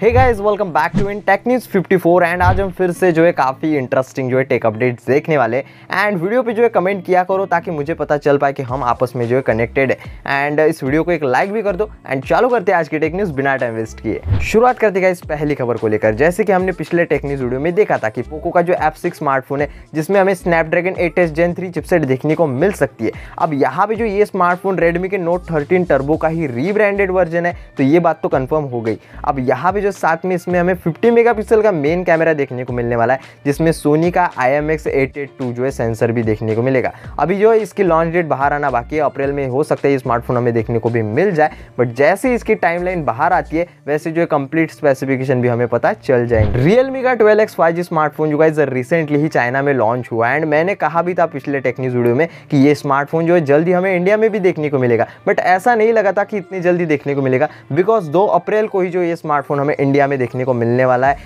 hey guys welcome back to in tech news 54 and आज हम फिर से जो है काफ़ी इंटरेस्टिंग जो है टेक अपडेट्स देखने वाले एंड वीडियो पे जो है कमेंट किया करो ताकि मुझे पता चल पाए कि हम आपस में जो है कनेक्टेड है एंड इस वीडियो को एक लाइक भी कर दो एंड चालू करते हैं आज की टेक न्यूज़ बिना टाइम वेस्ट किए शुरुआत करते गाइस पहली खबर को लेकर जैसे कि हमने पिछले टेक न्यूज़ वीडियो में देखा था कि पोको का जो एप सिक्स स्मार्टफोन है जिसमें हमें Snapdragon eight S gen three chipset देखने को मिल सकती है अब यहाँ पर जो ये स्मार्टफोन रेडमी के नोट थर्टीन टर्बो का ही रीब्रांडेड वर्जन है तो ये बात तो कन्फर्म हो गई अब यहाँ जो साथ में इसमें हमें 50 मेगापिक्सल का मेन कैमरा देखने को मिलने वाला है जिसमें सोनी का आई एम जो है सेंसर भी देखने को मिलेगा अभी जो है इसकी लॉन्च डेट बाहर आना बाकी अप्रैल में हो सकता है स्मार्टफोन हमें देखने को भी मिल जाए बट जैसे इसकी टाइम बाहर आती है वैसे जो है कंप्लीट स्पेसिफिकेशन भी हमें पता चल जाएंगे रियलमी का twelve X five G smartphone जो है रिसेंटली ही चाइना में लॉन्च हुआ एंड मैंने कहा भी था पिछले टेक्निक वीडियो में कि ये स्मार्टफोन जो है जल्दी हमें इंडिया में भी देखने को मिलेगा बट ऐसा नहीं लगा था कि इतनी जल्दी देखने को मिलेगा बिकॉज दो अप्रैल को ही जो ये स्मार्टफोन हमें इंडिया में देखने को मिलने वाला है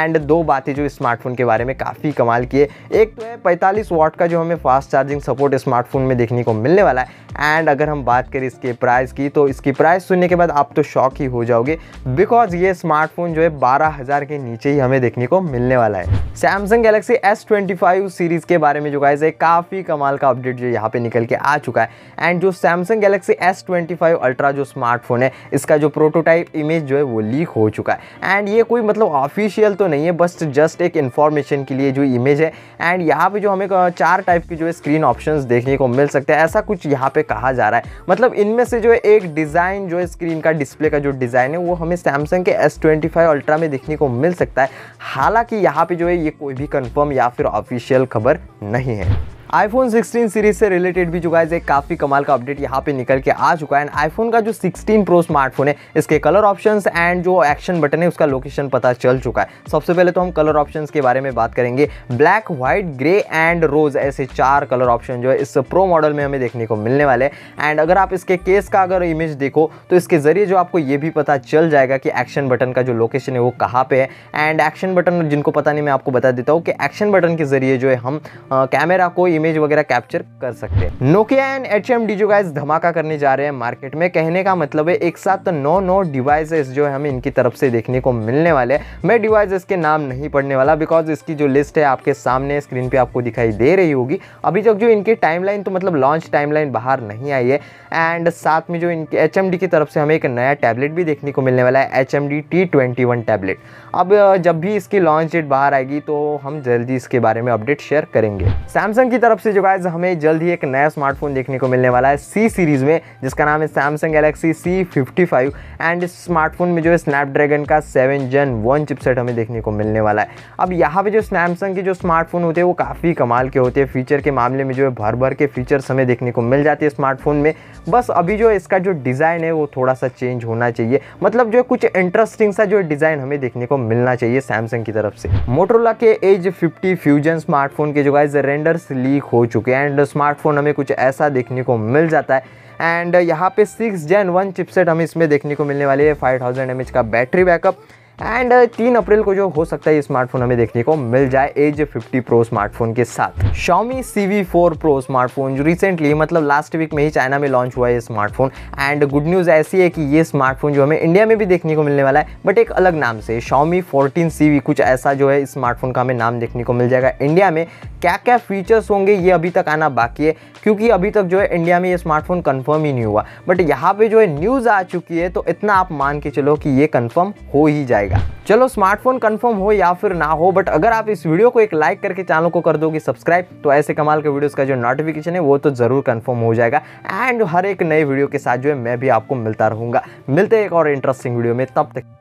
एंड दो बातें जो स्मार्टफोन के बारे में काफ़ी कमाल की है एक तो है पैंतालीस वाट का जो हमें फास्ट चार्जिंग सपोर्ट स्मार्टफोन में देखने को मिलने वाला है एंड अगर हम बात करें इसके प्राइस की तो इसकी प्राइस सुनने के बाद आप तो शौक ही हो जाओगे बिकॉज ये स्मार्टफोन जो है बारह हज़ार के नीचे ही हमें देखने को मिलने वाला है Samsung Galaxy S twenty five series के बारे में जो गाइज है काफ़ी कमाल का अपडेट जो यहाँ पे निकल के आ चुका है एंड जो Samsung Galaxy S twenty five ultra जो स्मार्टफोन है इसका जो प्रोटोटाइप इमेज जो है वो लीक हो चुका है एंड ये कोई मतलब ऑफिशियल तो नहीं है बस जस्ट एक इन्फॉर्मेशन के लिए जो इमेज है एंड यहाँ पे जो हमें चार टाइप की जो है स्क्रीन ऑप्शन देखने को मिल सकते हैं ऐसा कुछ यहाँ पे कहा जा रहा है मतलब इनमें से जो है एक डिज़ाइन जो है स्क्रीन का डिस्प्ले का जो डिज़ाइन है वो हमें सैमसंग के एस ट्वेंटी अल्ट्रा में देखने को मिल सकता है हालाँकि यहाँ पे जो है ये कोई भी कन्फर्म या फिर ऑफिशियल खबर नहीं है आईफोन 16 सीरीज से रिलेटेड भी जो गाइज एक काफ़ी कमाल का अपडेट यहाँ पे निकल के आ चुका है एंड आईफोन का जो 16 प्रो स्मार्टफोन है इसके कलर ऑप्शंस एंड जो एक्शन बटन है उसका लोकेशन पता चल चुका है सबसे पहले तो हम कलर ऑप्शन के बारे में बात करेंगे black white grey and rose ऐसे चार कलर ऑप्शन जो है इस प्रो मॉडल में हमें देखने को मिलने वाले एंड अगर आप इसके केस का अगर इमेज देखो तो इसके ज़रिए जो आपको ये भी पता चल जाएगा कि एक्शन बटन का जो लोकेशन है वो कहाँ पे है एंड एक्शन बटन जिनको पता नहीं मैं आपको बता देता हूँ कि एक्शन बटन के ज़रिए जो है हम कैमरा को इमेज वगैरह कैप्चर कर सकते हैं Nokia and H M D जो गाइज धमाका करने जा रहे हैं मार्केट में कहने का मतलब है एक साथ तो नौ नौ डिवाइसेस जो है हमें इनकी तरफ से देखने को मिलने वाले हैं मैं डिवाइसेस के नाम नहीं पढ़ने वाला बिकॉज इसकी जो लिस्ट है आपके सामने स्क्रीन पर आपको दिखाई दे रही होगी अभी तक जो इनकी टाइम तो मतलब लॉन्च टाइम बाहर नहीं आई है एंड साथ में जो इनके एच की तरफ से हमें एक नया टैबलेट भी देखने को मिलने वाला है एच एम टैबलेट अब जब भी इसकी लॉन्च डेट बाहर आएगी तो हम जल्दी इसके बारे में अपडेट शेयर करेंगे सैमसंग की तरफ से जो गाइज हमें जल्द ही एक नया स्मार्टफोन देखने को मिलने वाला है सी सीरीज़ में जिसका नाम है Samsung Galaxy C fifty five and इस स्मार्टफोन में जो है स्नैपड्रैगन का सेवन जन वन चिपसेट हमें देखने को मिलने वाला है अब यहाँ पे जो सैमसंग के जो स्मार्टफोन होते हैं वो काफ़ी कमाल के होते हैं फीचर के मामले में जो है भर भर के फीचर्स हमें देखने को मिल जाते हैं स्मार्टफोन में बस अभी जो इसका जो डिज़ाइन है वो थोड़ा सा चेंज होना चाहिए मतलब जो कुछ इंटरेस्टिंग सा जो डिज़ाइन हमें देखने को मिलना चाहिए सैमसंग की तरफ से मोटरोला के एज फिफ्टी फ्यूजन स्मार्टफोन के जो गाइज रेंडर्स लीक ठीक हो चुके हैं एंड स्मार्टफोन हमें कुछ ऐसा देखने को मिल जाता है एंड यहाँ पे सिक्स जेन वन चिपसेट हमें इसमें देखने को मिलने वाली है फाइव थाउजेंड एम का बैटरी बैकअप एंड uh, तीन अप्रैल को जो हो सकता है ये स्मार्टफोन हमें देखने को मिल जाए एज 50 प्रो स्मार्टफोन के साथ Xiaomi C V four pro smartphone जो रिसेंटली मतलब लास्ट वीक में ही चाइना में लॉन्च हुआ है ये स्मार्टफोन एंड गुड न्यूज़ ऐसी है कि ये स्मार्टफोन जो हमें इंडिया में भी देखने को मिलने वाला है बट एक अलग नाम से शॉमी फोर्टीन सी कुछ ऐसा जो है स्मार्टफोन का हमें नाम देखने को मिल जाएगा इंडिया में क्या क्या फीचर्स होंगे ये अभी तक आना बाकी है क्योंकि अभी तक जो है इंडिया में ये स्मार्टफोन कन्फर्म ही नहीं हुआ बट यहाँ पे जो है न्यूज़ आ चुकी है तो इतना आप मान के चलो कि ये कन्फर्म हो ही जाएगा जाएगा चलो स्मार्टफोन कंफर्म हो या फिर ना हो बट अगर आप इस वीडियो को एक लाइक करके चैनल को कर दोगे सब्सक्राइब तो ऐसे कमाल के वीडियोस का जो नोटिफिकेशन है वो तो ज़रूर कंफर्म हो जाएगा एंड हर एक नए वीडियो के साथ जो है मैं भी आपको मिलता रहूंगा मिलते एक और इंटरेस्टिंग वीडियो में तब तक